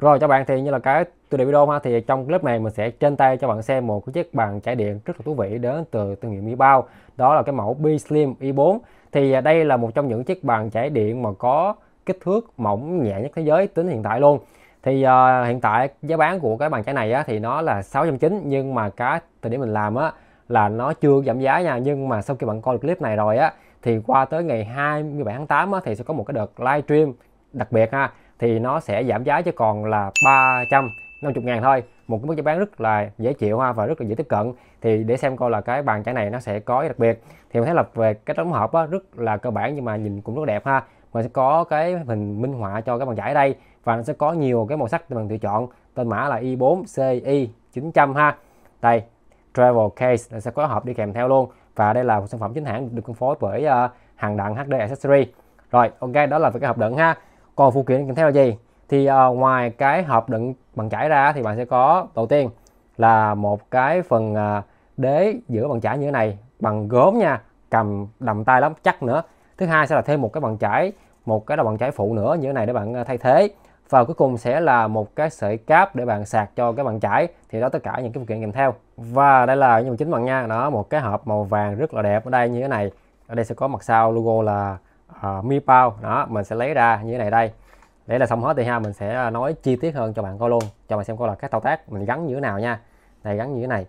Rồi cho bạn thì như là cái tiêu đề video ha thì trong clip này mình sẽ trên tay cho bạn xem một cái chiếc bàn chải điện rất là thú vị đến từ thương hiệu Mi Bao. Đó là cái mẫu B Slim i4. E thì à, đây là một trong những chiếc bàn chải điện mà có kích thước mỏng nhẹ nhất thế giới tính hiện tại luôn. Thì uh, hiện tại giá bán của cái bàn chải này á, thì nó là 690 nhưng mà cái thời điểm mình làm á là nó chưa giảm giá nha nhưng mà sau khi bạn coi clip này rồi á thì qua tới ngày 27 tháng 8 á, thì sẽ có một cái đợt livestream đặc biệt ha thì nó sẽ giảm giá chỉ còn là 350 ngàn thôi một cái mức giá bán rất là dễ chịu ha và rất là dễ tiếp cận thì để xem coi là cái bàn chải này nó sẽ có đặc biệt thì mình thấy là về cái tổng hợp á, rất là cơ bản nhưng mà nhìn cũng rất đẹp ha mình sẽ có cái hình minh họa cho cái bàn chải đây và nó sẽ có nhiều cái màu sắc để mình tự chọn tên mã là i4ci900 ha đây travel case sẽ có hộp đi kèm theo luôn và đây là một sản phẩm chính hãng được phân phối bởi uh, hàng đặng HD Accessory rồi ok đó là về cái hợp đựng ha còn phụ kiện kèm theo là gì thì uh, ngoài cái hộp đựng bằng chải ra thì bạn sẽ có đầu tiên là một cái phần uh, đế giữa bằng chải như thế này bằng gốm nha cầm đầm tay lắm chắc nữa thứ hai sẽ là thêm một cái bằng chải một cái là bằng chải phụ nữa như thế này để bạn ờ, thay thế và cuối cùng sẽ là một cái sợi cáp để bạn sạc cho cái bằng chải thì đó tất cả những cái phụ kiện kèm theo và đây là nhân chính bạn nha đó một cái hộp màu vàng rất là đẹp ở đây như thế này ở đây sẽ có mặt sau logo là uh, mi bao đó mình sẽ lấy ra như thế này đây để là xong hết thì ha mình sẽ à, nói chi tiết hơn cho bạn coi luôn cho bạn xem coi là các thao tác mình gắn như thế nào nha này gắn như thế này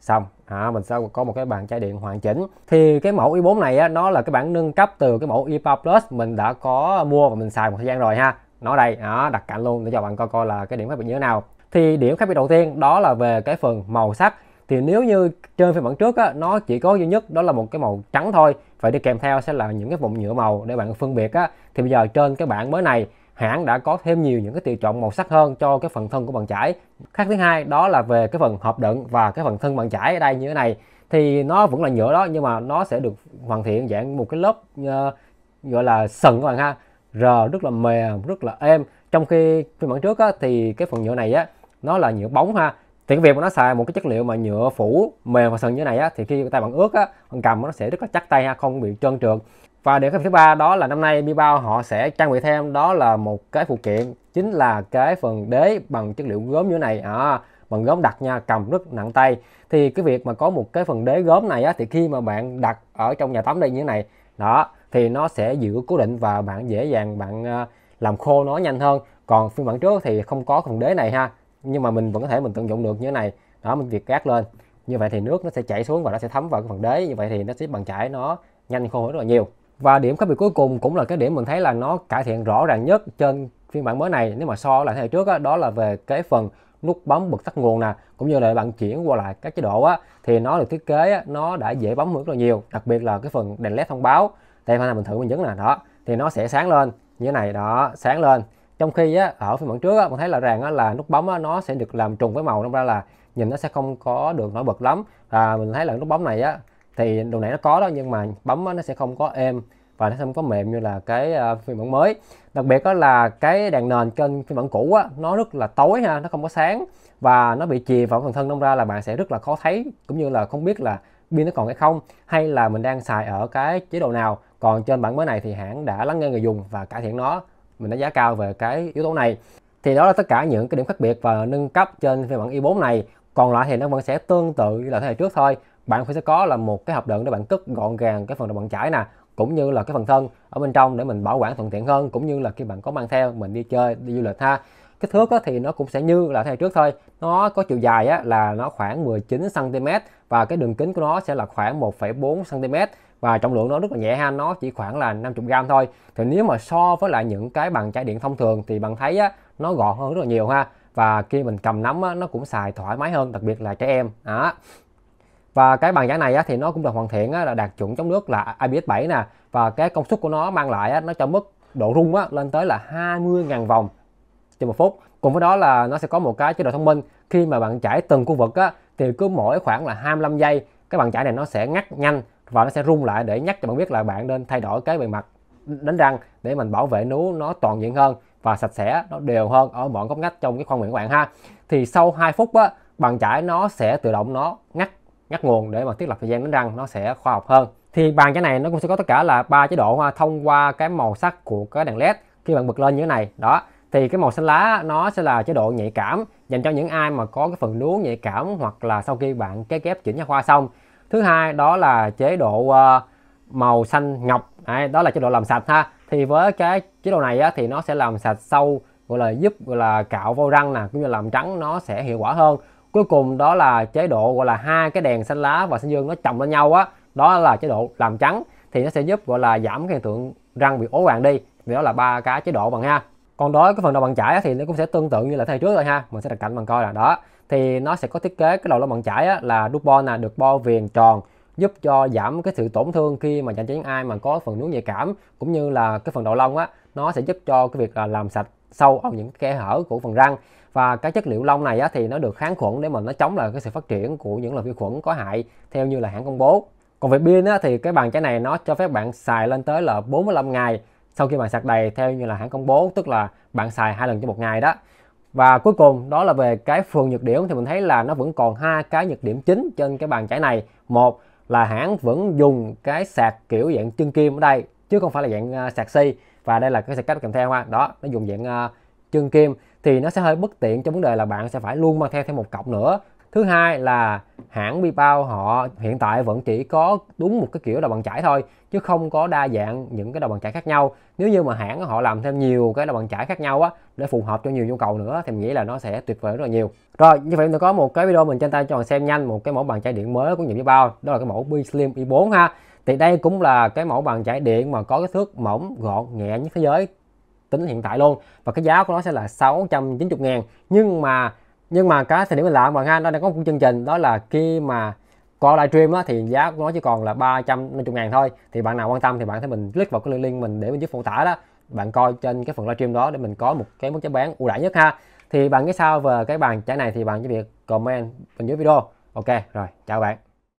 xong à, mình sẽ có một cái bàn chai điện hoàn chỉnh thì cái mẫu i4 này á, nó là cái bản nâng cấp từ cái mẫu iPower Plus mình đã có mua và mình xài một thời gian rồi ha nó đây đó, đặt cạnh luôn để cho bạn coi coi là cái điểm khác biệt như thế nào thì điểm khác biệt đầu tiên đó là về cái phần màu sắc thì nếu như trên phiên bản trước á, nó chỉ có duy nhất đó là một cái màu trắng thôi phải đi kèm theo sẽ là những cái vùng nhựa màu để bạn phân biệt á thì bây giờ trên cái bản mới này hãng đã có thêm nhiều những cái tùy chọn màu sắc hơn cho cái phần thân của bàn chải khác thứ hai đó là về cái phần hộp đựng và cái phần thân bàn chải ở đây như thế này thì nó vẫn là nhựa đó nhưng mà nó sẽ được hoàn thiện dạng một cái lớp uh, gọi là sần các bạn ha r rất là mềm rất là êm trong khi phiên bản trước á, thì cái phần nhựa này á nó là nhựa bóng ha thì cái việc mà nó xài một cái chất liệu mà nhựa phủ mềm và sần như này á thì khi tay bạn ướt á bạn cầm nó sẽ rất là chắc tay ha không bị trơn trượt và điểm thứ ba đó là năm nay bi bao họ sẽ trang bị thêm đó là một cái phụ kiện chính là cái phần đế bằng chất liệu gốm như này à, bằng gốm đặc nha cầm rất nặng tay thì cái việc mà có một cái phần đế gốm này á, thì khi mà bạn đặt ở trong nhà tắm đây như thế này đó thì nó sẽ giữ cố định và bạn dễ dàng bạn ờ, làm khô nó nhanh hơn còn phiên bản trước thì không có phần đế này ha nhưng mà mình vẫn có thể mình tận dụng được như thế này đó mình việc gác lên như vậy thì nước nó sẽ chảy xuống và nó sẽ thấm vào cái phần đế như vậy thì nó sẽ bằng chảy nó nhanh khô rất là nhiều và điểm khác biệt cuối cùng cũng là cái điểm mình thấy là nó cải thiện rõ ràng nhất trên phiên bản mới này nếu mà so lại thế hệ trước đó, đó là về cái phần nút bấm bật tắt nguồn nè cũng như là bạn chuyển qua lại các chế độ á thì nó được thiết kế á, nó đã dễ bấm hơn rất là nhiều đặc biệt là cái phần đèn led thông báo đây là mình thử mình nhấn là đó thì nó sẽ sáng lên như thế này đó sáng lên trong khi á, ở phiên bản trước á, mình thấy là ràng á, là nút bấm á, nó sẽ được làm trùng với màu nên ra là nhìn nó sẽ không có được nổi bật lắm và mình thấy là nút bấm này á thì đồ này nó có đó nhưng mà bấm á, nó sẽ không có êm và nó không có mềm như là cái uh, phiên bản mới đặc biệt đó là cái đèn nền trên phiên bản cũ á, nó rất là tối ha nó không có sáng và nó bị chì vào phần thân đông ra là bạn sẽ rất là khó thấy cũng như là không biết là pin nó còn hay không hay là mình đang xài ở cái chế độ nào còn trên bản mới này thì hãng đã lắng nghe người dùng và cải thiện nó mình đánh giá cao về cái yếu tố này thì đó là tất cả những cái điểm khác biệt và nâng cấp trên phiên bản i4 này còn lại thì nó vẫn sẽ tương tự như là thế hệ trước thôi bạn phải sẽ có là một cái hộp đựng để bạn cất gọn gàng cái phần đầu bạn chải nè cũng như là cái phần thân ở bên trong để mình bảo quản thuận tiện hơn cũng như là khi bạn có mang theo mình đi chơi đi du lịch ha cái thước thì nó cũng sẽ như là thế hệ trước thôi nó có chiều dài á, là nó khoảng 19 cm và cái đường kính của nó sẽ là khoảng 1,4 cm và trọng lượng nó rất là nhẹ ha nó chỉ khoảng là 50 gram thôi thì nếu mà so với lại những cái bằng chải điện thông thường thì bạn thấy á, nó gọn hơn rất là nhiều ha và khi mình cầm nắm á, nó cũng xài thoải mái hơn đặc biệt là trẻ em đó và cái bàn giải này á, thì nó cũng được hoàn thiện á, là đạt chuẩn chống nước là IPS 7 nè và cái công suất của nó mang lại á, nó cho mức độ rung á, lên tới là 20.000 vòng trên một phút cùng với đó là nó sẽ có một cái chế độ thông minh khi mà bạn chảy từng khu vực á, thì cứ mỗi khoảng là 25 giây cái bàn chải này nó sẽ ngắt nhanh và nó sẽ rung lại để nhắc cho bạn biết là bạn nên thay đổi cái bề mặt đánh răng để mình bảo vệ nướu nó toàn diện hơn và sạch sẽ nó đều hơn ở mọi góc ngách trong cái khoang miệng của bạn ha thì sau 2 phút á bàn chải nó sẽ tự động nó ngắt ngắt nguồn để mà thiết lập thời gian đánh răng nó sẽ khoa học hơn thì bàn chải này nó cũng sẽ có tất cả là ba chế độ ha thông qua cái màu sắc của cái đèn led khi bạn bật lên như thế này đó thì cái màu xanh lá nó sẽ là chế độ nhạy cảm dành cho những ai mà có cái phần nướu nhạy cảm hoặc là sau khi bạn cái ghép chỉnh nha khoa xong thứ hai đó là chế độ ờ, màu xanh ngọc Đấy, đó là chế độ làm sạch ha thì với cái chế độ này á, thì nó sẽ làm sạch sâu gọi là giúp gọi là cạo vô răng nè cũng như làm trắng nó sẽ hiệu quả hơn cuối cùng đó là chế độ gọi là hai cái đèn xanh lá và xanh dương nó chồng lên nhau á đó là chế độ làm trắng thì nó sẽ giúp gọi là giảm hiện tượng răng bị ố vàng đi vì đó là ba cái chế độ bằng ha còn đối với cái phần đầu bằng chải thì nó cũng sẽ tương tự như là thế trước rồi ha mình sẽ đặt cạnh bằng coi là đó thì nó sẽ có thiết kế cái đầu lông bằng chải á, là đúc bo là được bo viền tròn giúp cho giảm cái sự tổn thương khi mà chạm chén ai mà có phần nướn nhạy cảm cũng như là cái phần đầu lông á nó sẽ giúp cho cái việc là làm sạch sâu ở những khe hở của phần răng và cái chất liệu lông này á, thì nó được kháng khuẩn để mà nó chống lại cái sự phát triển của những loại vi khuẩn có hại theo như là hãng công bố còn về pin á, thì cái bàn chải này nó cho phép bạn xài lên tới là 45 ngày sau khi bạn sạc đầy theo như là hãng công bố tức là bạn xài hai lần cho một ngày đó và cuối cùng đó là về cái phường nhược điểm thì mình thấy là nó vẫn còn hai cái nhược điểm chính trên cái bàn chải này một là hãng vẫn dùng cái sạc kiểu dạng chân kim ở đây chứ không phải là dạng à, sạc xi si. và đây là cái sạc cáp kèm theo ha đó nó dùng dạng à, chân kim thì nó sẽ hơi bất tiện cho vấn đề là bạn sẽ phải luôn mang theo thêm một cọc nữa thứ hai là hãng Bipao họ hiện tại vẫn chỉ có đúng một cái kiểu đầu bàn chải thôi chứ không có đa dạng những cái đầu bàn chải khác nhau nếu như mà hãng họ làm thêm nhiều cái đầu bàn chải khác nhau á để phù hợp cho nhiều nhu cầu nữa thì mình nghĩ là nó sẽ tuyệt vời rất là nhiều rồi như vậy mình có một cái video mình trên tay cho bạn xem nhanh một cái mẫu bàn chải điện mới của nhịp Bipao đó là cái mẫu Bi Slim i4 ha thì đây cũng là cái mẫu bàn chải điện mà có cái thước mỏng gọn nhẹ nhất thế giới tính hiện tại luôn và cái giá của nó sẽ là 690 ngàn nhưng mà nhưng mà cái thời điểm mình làm bạn ha nó đang có một chương trình đó là khi mà coi livestream á thì giá của nó chỉ còn là 350 ngàn thôi thì bạn nào quan tâm thì bạn thấy mình click vào cái link mình để bên dưới phụ tả đó bạn coi trên cái phần livestream đó để mình có một cái mức giá bán ưu đãi nhất ha thì bạn cái sao về cái bàn chải này thì bạn chỉ việc comment bên dưới video ok rồi chào bạn